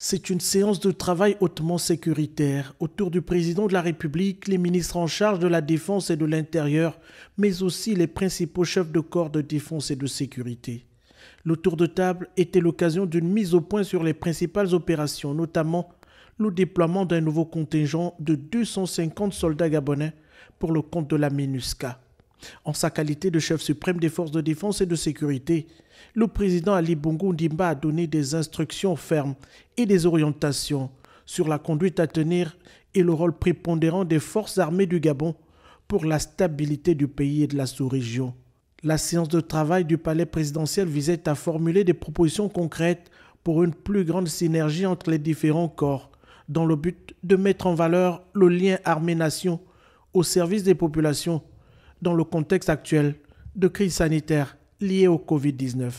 C'est une séance de travail hautement sécuritaire autour du président de la République, les ministres en charge de la défense et de l'intérieur, mais aussi les principaux chefs de corps de défense et de sécurité. Le tour de table était l'occasion d'une mise au point sur les principales opérations, notamment le déploiement d'un nouveau contingent de 250 soldats gabonais pour le compte de la MINUSCA. En sa qualité de chef suprême des forces de défense et de sécurité, le président Ali Bongo Ndimba a donné des instructions fermes et des orientations sur la conduite à tenir et le rôle prépondérant des forces armées du Gabon pour la stabilité du pays et de la sous-région. La séance de travail du palais présidentiel visait à formuler des propositions concrètes pour une plus grande synergie entre les différents corps, dans le but de mettre en valeur le lien armée-nation au service des populations dans le contexte actuel de crise sanitaire liée au Covid-19.